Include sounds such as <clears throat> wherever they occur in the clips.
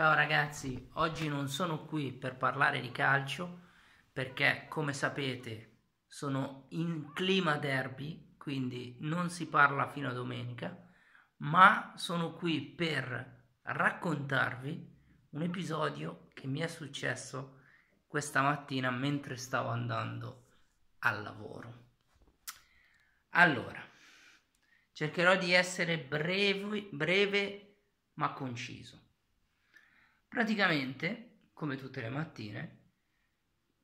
Ciao ragazzi, oggi non sono qui per parlare di calcio perché come sapete sono in clima derby, quindi non si parla fino a domenica, ma sono qui per raccontarvi un episodio che mi è successo questa mattina mentre stavo andando al lavoro. Allora, cercherò di essere breve, breve ma conciso. Praticamente, come tutte le mattine,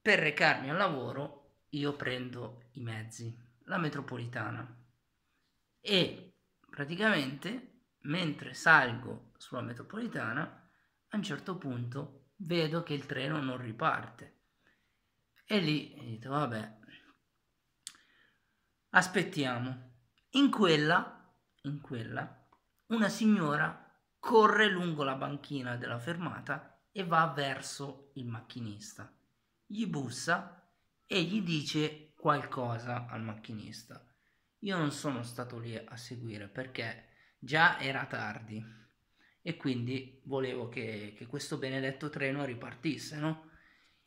per recarmi al lavoro io prendo i mezzi, la metropolitana e praticamente mentre salgo sulla metropolitana a un certo punto vedo che il treno non riparte e lì dico vabbè aspettiamo in quella in quella una signora corre lungo la banchina della fermata e va verso il macchinista. Gli bussa e gli dice qualcosa al macchinista. Io non sono stato lì a seguire perché già era tardi e quindi volevo che, che questo benedetto treno ripartisse, no?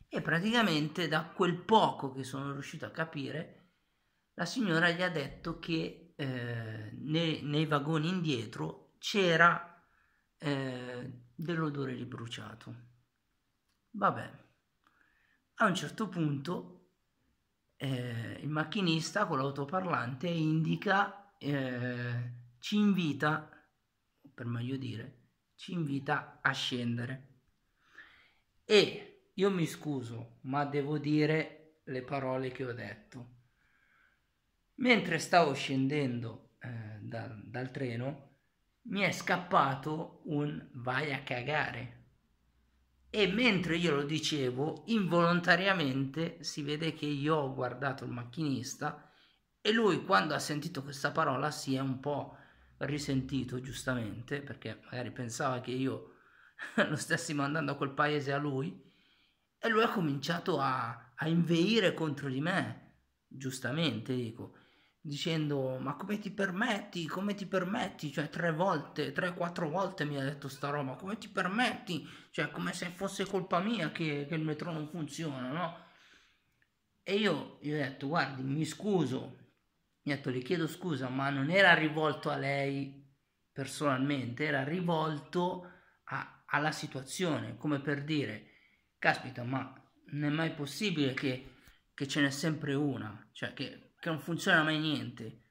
E praticamente da quel poco che sono riuscito a capire, la signora gli ha detto che eh, nei, nei vagoni indietro c'era eh, dell'odore di bruciato. Vabbè, a un certo punto eh, il macchinista con l'autoparlante indica, eh, ci invita, per meglio dire, ci invita a scendere. E io mi scuso, ma devo dire le parole che ho detto. Mentre stavo scendendo eh, da, dal treno, mi è scappato un vai a cagare. E mentre io lo dicevo, involontariamente si vede che io ho guardato il macchinista e lui quando ha sentito questa parola si è un po' risentito, giustamente, perché magari pensava che io <laughs> lo stessi mandando a quel paese a lui e lui ha cominciato a, a inveire contro di me, giustamente dico, dicendo ma come ti permetti, come ti permetti, cioè tre volte, tre, quattro volte mi ha detto sta roba, come ti permetti, cioè come se fosse colpa mia che, che il metro non funziona, no? E io gli ho detto guardi mi scuso, mi ha detto le chiedo scusa ma non era rivolto a lei personalmente, era rivolto a, alla situazione, come per dire caspita ma non è mai possibile che, che ce n'è sempre una, cioè che che non funziona mai niente.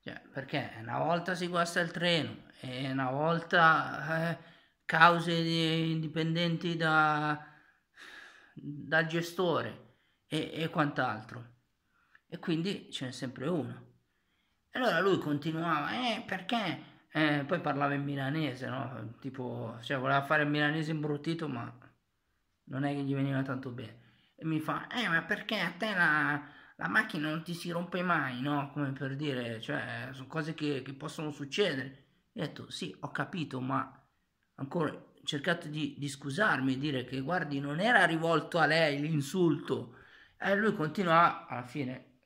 Cioè, perché una volta si guasta il treno e una volta eh, cause indipendenti da, dal gestore e, e quant'altro. E quindi ce n'è sempre uno. E allora lui continuava, eh, perché? Eh, poi parlava in milanese, no? Tipo, cioè, voleva fare il milanese imbruttito, ma non è che gli veniva tanto bene. E mi fa, eh, ma perché a te la, la macchina non ti si rompe mai, no? Come per dire, cioè, sono cose che, che possono succedere. ho detto, sì, ho capito, ma ancora cercato di, di scusarmi e dire che, guardi, non era rivolto a lei l'insulto. E eh, lui continua, alla fine,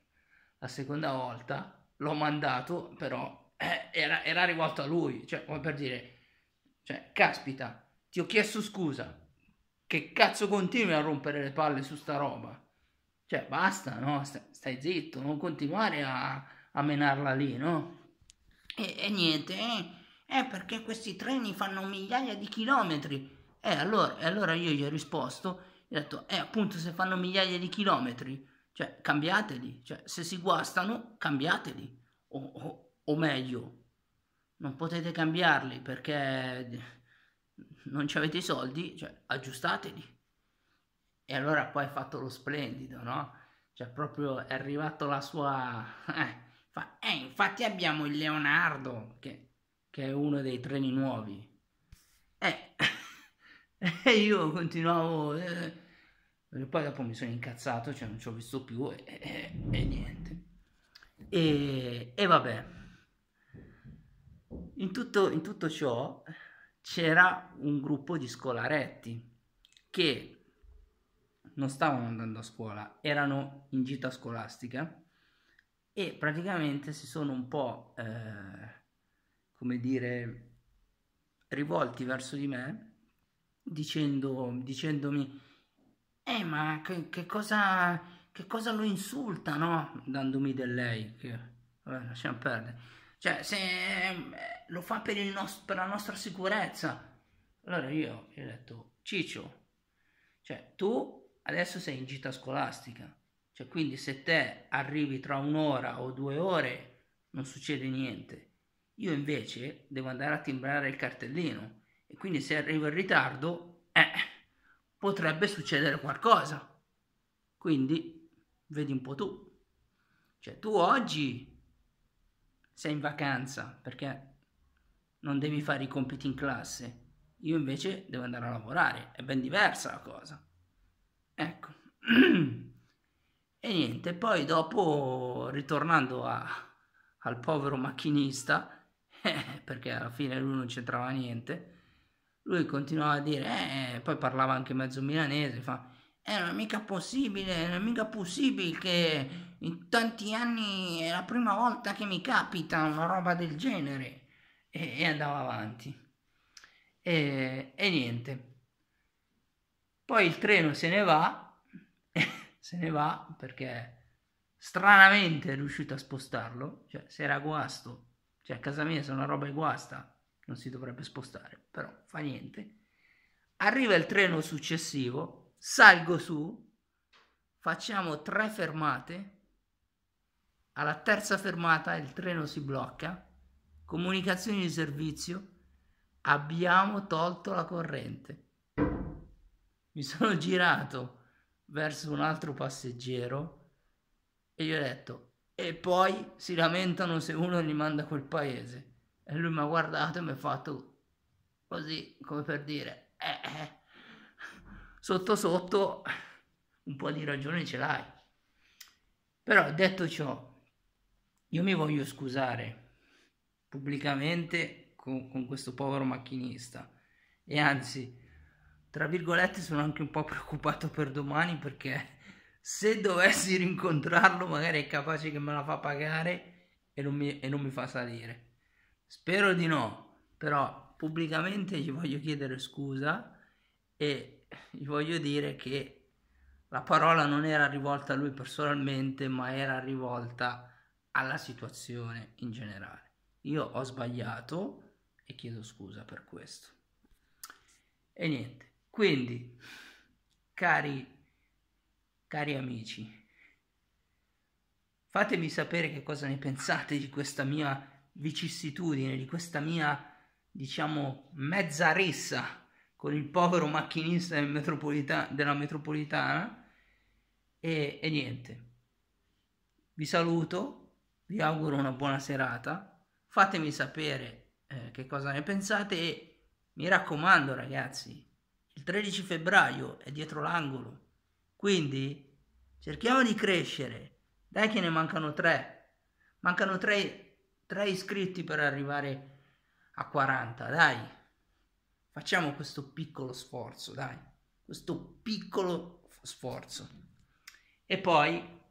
la seconda volta, l'ho mandato, però eh, era, era rivolto a lui. Cioè, come per dire, cioè, caspita, ti ho chiesto scusa. Che cazzo continui a rompere le palle su sta roba? Cioè, basta, no? Stai, zitto, non continuare a, a menarla lì, no? E, e niente, eh, è perché questi treni fanno migliaia di chilometri. E eh, allora, allora, io gli ho risposto, gli ho detto, eh appunto se fanno migliaia di chilometri, cioè cambiateli, cioè se si guastano cambiateli, o, o, o meglio, non potete cambiarli perché non ci avete i soldi, cioè aggiustateli. E allora poi ha fatto lo splendido, no? Cioè proprio è arrivato la sua... <laughs> Eh, fa... eh infatti abbiamo il Leonardo, che, che è uno dei treni nuovi. Eh, <laughs> e io continuavo... Eh, e poi dopo mi sono incazzato, cioè non ci ho visto più e, e, e niente. E, e, vabbè, in tutto, in tutto ciò c'era un gruppo di scolaretti che non stavano andando a scuola, erano in gita scolastica e praticamente si sono un po', eh, come dire, rivolti verso di me dicendo, dicendomi eh ma che, che, cosa, che cosa lo insulta, no? Dandomi del lei, che, vabbè, lasciamo perdere. Cioè, se eh, lo fa per, nostro, per la nostra sicurezza. Allora io gli ho detto, Ciccio, cioè tu adesso sei in gita scolastica. Cioè, quindi se te arrivi tra un'ora o due ore non succede niente. Io invece devo andare a timbrare il cartellino e quindi se arrivo in ritardo, eh, potrebbe succedere qualcosa. Quindi vedi un po' tu. Cioè, tu oggi sei in vacanza perché non devi fare i compiti in classe. Io invece devo andare a lavorare, è ben diversa la cosa. Ecco. <clears throat> E niente, poi dopo, ritornando a, al povero macchinista, eh, <laughs> perché alla fine lui non c'entrava niente, lui continuava a dire, eh, poi parlava anche mezzo milanese, fa, eh, non è mica possibile, non è mica possibile che in tanti anni è la prima volta che mi capita una roba del genere. E, e andava avanti. e, e niente. Poi il treno se ne va, <laughs> se ne va perché stranamente è riuscito a spostarlo, cioè se era guasto, cioè a casa mia se una roba è guasta non si dovrebbe spostare, però fa niente. Arriva il treno successivo, salgo su, facciamo tre fermate, alla terza fermata il treno si blocca, comunicazioni di servizio, abbiamo tolto la corrente mi sono <laughs> girato verso un altro passeggero e gli ho detto e poi si lamentano se uno li manda a quel paese e lui mi ha guardato e mi ha fatto così come per dire eh, eh. sotto sotto un po' di ragione ce l'hai però detto ciò io mi voglio scusare pubblicamente con, con questo povero macchinista e anzi tra virgolette sono anche un po' preoccupato per domani perché se dovessi rincontrarlo magari è capace che me la fa pagare e non mi, e non mi fa salire. Spero di no, però pubblicamente gli voglio chiedere scusa e gli voglio dire che la parola non era rivolta a lui personalmente, ma era rivolta alla situazione in generale. Io ho sbagliato e chiedo scusa per questo. E niente, quindi, cari, cari amici, fatemi sapere che cosa ne pensate di questa mia vicissitudine, di questa mia, diciamo, mezza rissa con il povero macchinista del metropolita- della metropolitana. E, e niente, vi saluto, vi auguro una buona serata, fatemi sapere eh, che cosa ne pensate e mi raccomando ragazzi il 13 febbraio è dietro l'angolo, quindi cerchiamo di crescere, dai che ne mancano tre, mancano tre, tre iscritti per arrivare a 40, dai, facciamo questo piccolo sforzo, dai, questo piccolo sforzo. E poi